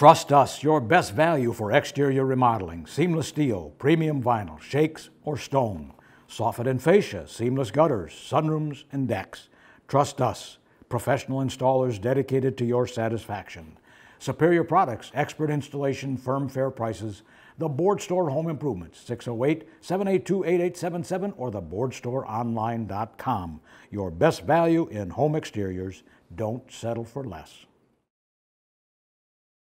Trust us, your best value for exterior remodeling seamless steel, premium vinyl, shakes, or stone, soffit and fascia, seamless gutters, sunrooms, and decks. Trust us, professional installers dedicated to your satisfaction. Superior products, expert installation, firm fair prices. The Board Store Home Improvements, 608 782 8877 or theboardstoreonline.com. Your best value in home exteriors. Don't settle for less.